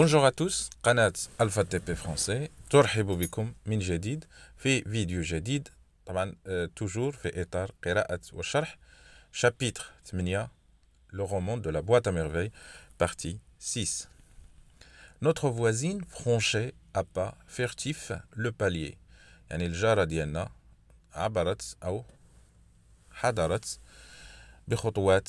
Bonjour à tous, Kanat Alpha TP français, ترحب بكم min جديد في فيديو toujours في chapitre le roman de la boîte à merveilles partie 6 Notre voisine franchait à pas furtif le palier يعني الجارة ديالنا أو حضرت بخطوات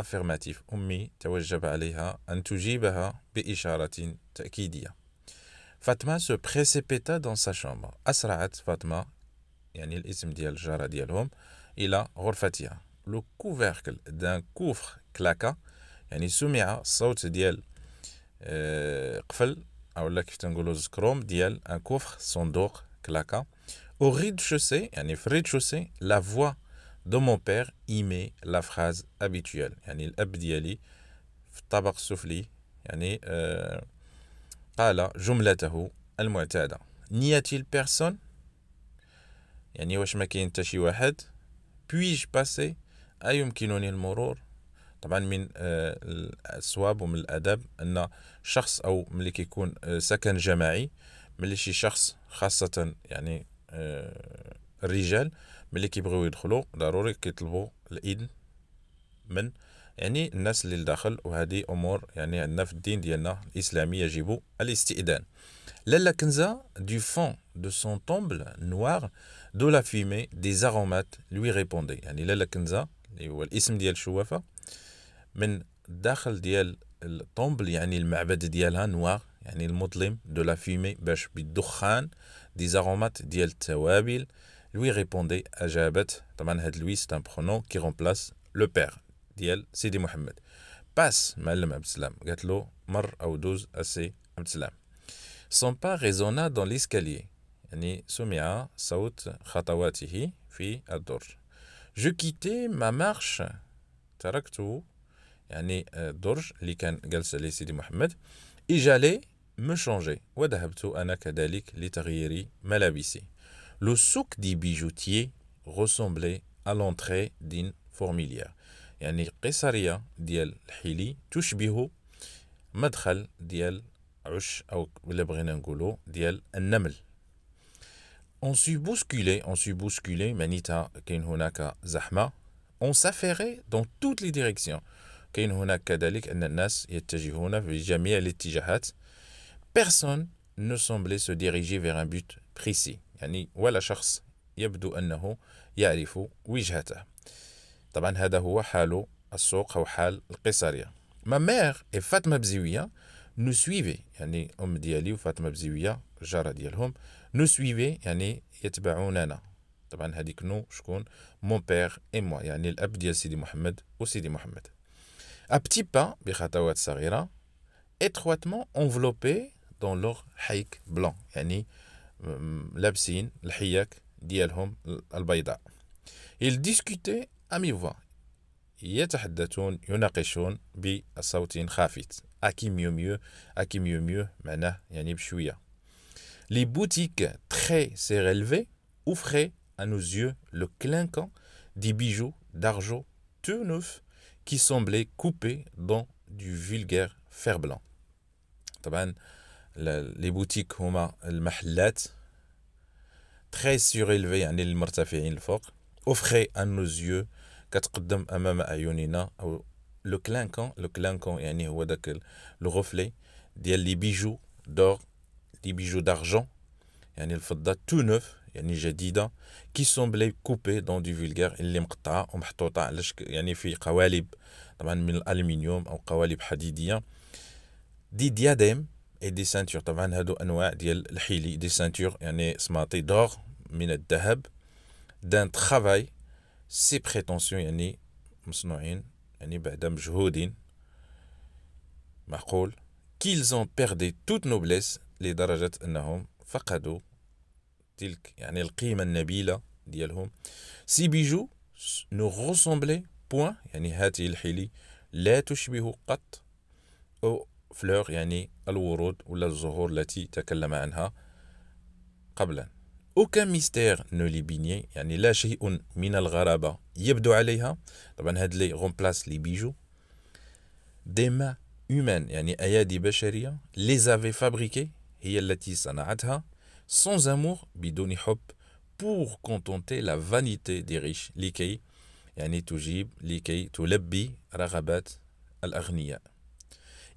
أفرماتيف أمي توجب عليها أن تجيبها بإشارة تأكيدية فاطمة سو précipita دون سا شامبر أسرعت فاطمة يعني الاسم ديال الجارة ديالهم إلى غرفتها لو كوفيركل دان كوفر كلاكا يعني سمع الصوت ديال آه، قفل أو كيف تنقولو زكروم ديال ان كوفر صندوق كلاكا او ريد شوسي يعني في ريد شوسي لا فوا دو مون بير ايمي لا فراز ابيتويال يعني الاب ديالي في الطبق السفلي يعني آه قال جملته المعتاده نياتي البيرسون يعني واش ما كاين حتى شي واحد بويج باسي ايمكنني المرور طبعا من آه، الصواب ومن الادب ان شخص او ملي كيكون آه، سكن جماعي ملي شي شخص خاصه يعني آه، الرجال ملي كيبغيو يدخلوا ضروري كيطلبوا الاذن من يعني الناس اللي لداخل وهذه امور يعني عندنا في الدين ديالنا الاسلامي يجب الاستئذان لالا كنزه دو فون دو سون تومبل نوار دو لا فيمي دي زارومات لوي ريبوندي يعني لالا كنزه اللي هو الاسم ديال الشوافه من داخل ديال الطومبل يعني المعبد ديالها نوار يعني المظلم دو لا فيمي باش بالدخان دي زارومات ديال التوابل lui répondait à Jabet, Tamanhad Louis c'est un pronom qui remplace le père, d'elle, Sidi Mohammed. Passe, Malam Abdeslam, Gatlo, Mar Aoudouz, Asse Abdeslam. Son pas résonna dans l'escalier. Ni Soumia, Saout, Khatawatihi, Fi Adur. Je quittais ma marche, Taraktou, Yani Adur, euh, Likan Galsali Sidi Mohammed, et j'allais me changer. ana Anakadalik, Litariri, Malabisi. Le souk du bijoutier ressemblait à l'entrée d'une fourmilière. يعني القيصرية ديال الحلي تشبه مدخل ديال عش أو اللي بغينا نقولو ديال النمل On s'y bousculait, on s'y bousculait, manita كاين honaka zahma, On s'affairait dans toutes les directions. كاين honaka kadalik, أن الناس يتجهون في جميع الاتجاهات. Personne ne semblait se diriger vers un but précis. يعني ولا شخص يبدو أنه يعرف وجهته طبعا هذا هو حال السوق أو حال القيصرية ما مير فاطمة بزوية نو سويفي يعني أم ديالي وفاطمة بزوية الجارة ديالهم نو سويفي يعني يتبعوننا طبعا هذيك نو شكون مون بير اي موا يعني الاب ديال سيدي محمد وسيدي محمد ابتي با بخطوات صغيره étroitement انفلوبي دون لوغ haïk بلون يعني لابسين الحياك ديالهم البيضاء ils discutaient à mi-voix يتحدثون يناقشون les boutiques très relevées offraient à nos yeux le clinquant des bijoux d'argent tout neufs qui semblaient coupés dans du vulgaire fer blanc. لي بوتيك هما المحلات تري ايلفي يعني المرتفعين الفوق اوفخي ان نو زيو كتقدم امام اعيننا او لو كلانكون لو كلانكون يعني هو داك لو غوفلي ديال لي بيجو دور لي بيجو دارجون يعني الفضه تو نوف يعني جديده كي سومبلي كوبي دون دي فولغار اللي مقطعه ومحطوطه على شكل يعني في قوالب طبعا من الالمنيوم او قوالب حديديه دي دياديم اي دي سانتور طبعا هادو انواع ديال الحيلي دي سانتور يعني سماطي دور من الذهب دان ترافاي سي بريتونسيون يعني مصنوعين يعني بعد مجهودين معقول كيلز اون بيردي توت نوبليس لدرجه انهم فقدوا تلك يعني القيمه النبيله ديالهم سي بيجو نو غوسومبلي بوان يعني هاته الحيلي لا تشبه قط أو فلور يعني الورود ولا الزهور التي تكلم عنها قبلا aucun mystère ne les bignait يعني لا شيء من الغرابة يبدو عليها طبعا هاد لي غومبلاس لي بيجو دي ما humaine يعني أيادي بشرية لي زافي فابريكي هي التي صنعتها sans amour بدون حب pour contenter la vanité des riches لكي يعني تجيب لكي تلبي رغبات الأغنياء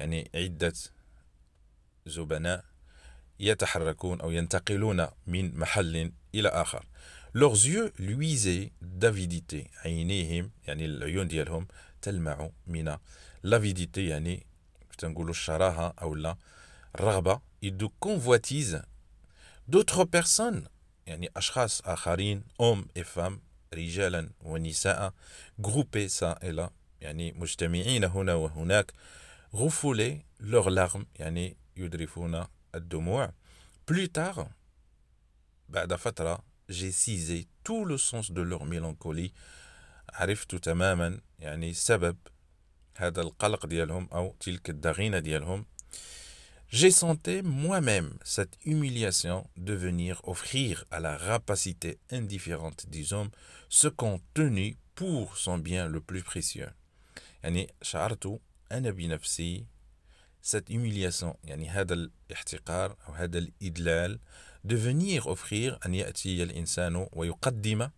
يعني عدة زبناء يتحركون أو ينتقلون من محل إلى آخر leurs yeux luisaient d'avidité عينيهم يعني العيون ديالهم تلمع من l'avidité يعني تنقولوا الشراهة أو لا الرغبة et de convoitise d'autres personnes يعني أشخاص آخرين hommes et femmes رجالا ونساء groupés ça et là يعني مجتمعين هنا وهناك refouler leurs larmes. Yani, yudrifuna ad-dumu'a. Plus tard, ba'da fatra, j'ai cisé tout le sens de leur mélancolie. Arriftu tamaman, yani, sabab, hada al-qalq dialhum, ou tilk darina dialhum. J'ai senti moi-même cette humiliation de venir offrir à la rapacité indifférente des hommes ce qu'ont tenu pour son bien le plus précieux. Yani, sha'artu, أنا بنفسي cette humiliation يعني هذا الاحتقار أو هذا الإدلال de venir offrir أن يأتي الإنسان ويقدم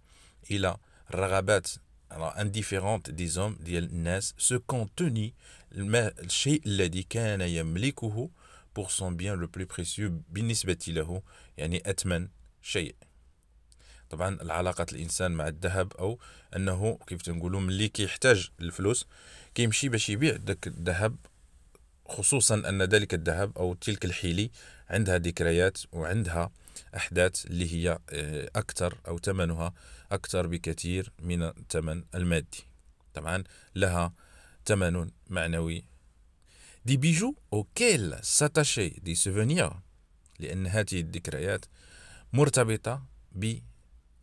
إلى الرغبات indifférente des hommes ديال الناس ce contenu الشيء الذي كان يملكه pour son bien le plus précieux بالنسبة له يعني أتمن شيء طبعا العلاقة الإنسان مع الذهب أو أنه كيف تنقولوا ملي كيحتاج الفلوس كيمشي باش يبيع داك الذهب خصوصا أن ذلك الذهب أو تلك الحيلي عندها ذكريات وعندها أحداث اللي هي آه، أكثر أو ثمنها أكثر بكثير من الثمن المادي طبعا لها ثمن معنوي دي بيجو أوكيل ساتاشي دي سوفونير لأن هذه الذكريات مرتبطة ب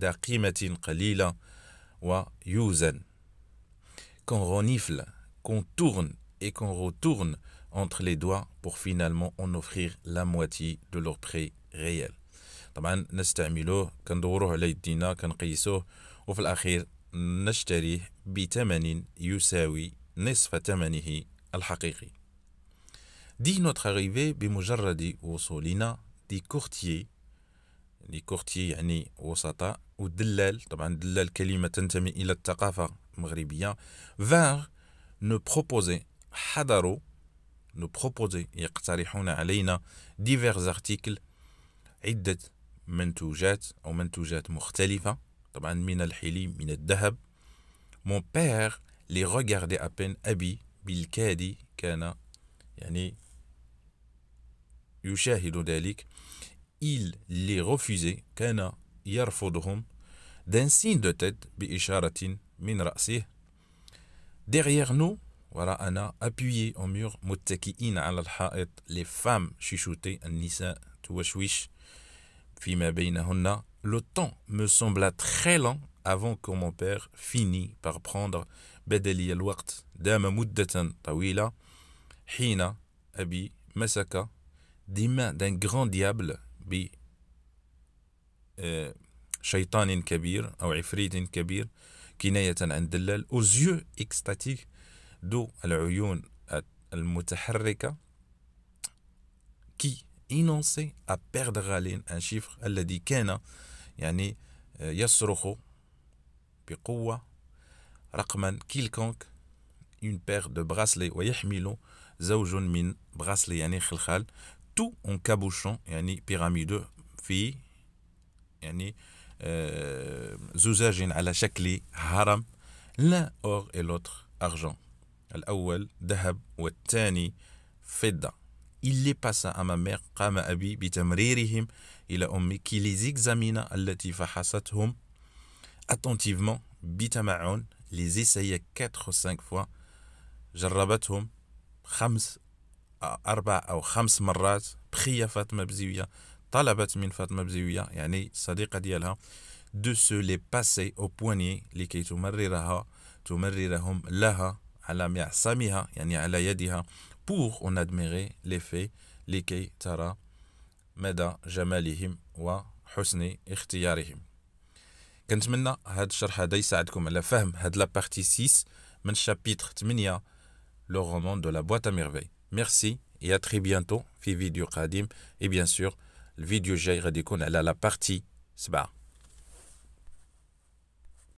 ذا قيمة قليلة ويوزن qu'on renifle, qu'on tourne et qu'on retourne entre les doigts pour finalement en offrir la moitié de leur prix réel. طبعا نستعملوه كندوروه على يدينا كنقيسوه وفي الأخير نشتريه بثمن يساوي نصف ثمنه الحقيقي. Dès notre arrivée بمجرد وصولنا des courtiers لي كورتي يعني وسطاء ودلال طبعا دلال كلمة تنتمي إلى الثقافة المغربية فار نو بروبوزي حضروا نو بروبوزي يقترحون علينا ديفيرز ارتيكل عدة منتوجات أو منتوجات مختلفة طبعا من الحلي من الذهب مون بير لي غوغاردي أبين أبي بالكاد كان يعني يشاهد ذلك il les refusait, kana yarfudhum, d'un signe de tête, bi min Derrière nous, voilà Anna, appuyée au mur, muttaki'in al ha'et, les femmes chuchotaient, nisa tuwashwish, fima le temps me sembla très lent avant que mon père finisse, par prendre bedeli al waqt dama muddatan tawila, hina, abi, masaka, des mains d'un grand diable بشيطان آه، كبير أو عفريت كبير كناية عن دلال او زيو اكستاتيك دو العيون المتحركة كي إنونسي ا perdre haleine ان chiffre الذي كان يعني آه، يصرخ بقوة رقما كيلكونك اون بيغ دو براسلي ويحمل زوج من براسلي يعني خلخال tout et un pyramide في يعني à la شكل haram, l'un or et l'autre argent dahab, ou fedda. Il les passa à ma mère, a abi, il ila, qui les examina attentivement بتمعن les essaya 4 ou 5 fois jarrabat خمس أربع أو خمس مرات بخية فاطمة بزيوية طلبت من فاطمة بزيوية يعني صديقة ديالها دو سو لي باسي أو بواني لكي تمررها تمررهم لها على معصمها يعني على يدها بوغ أون أدميغي لي في لكي ترى مدى جمالهم وحسن اختيارهم كنتمنى هذا الشرح هذا يساعدكم على فهم هاد لابارتي 6 من شابيتر 8 لو رومون دو لا بواتا ا ميرفي Merci et à très bientôt, Fivi du Khadim. Et bien sûr, le vidéo Jai dikun elle la partie. Sba.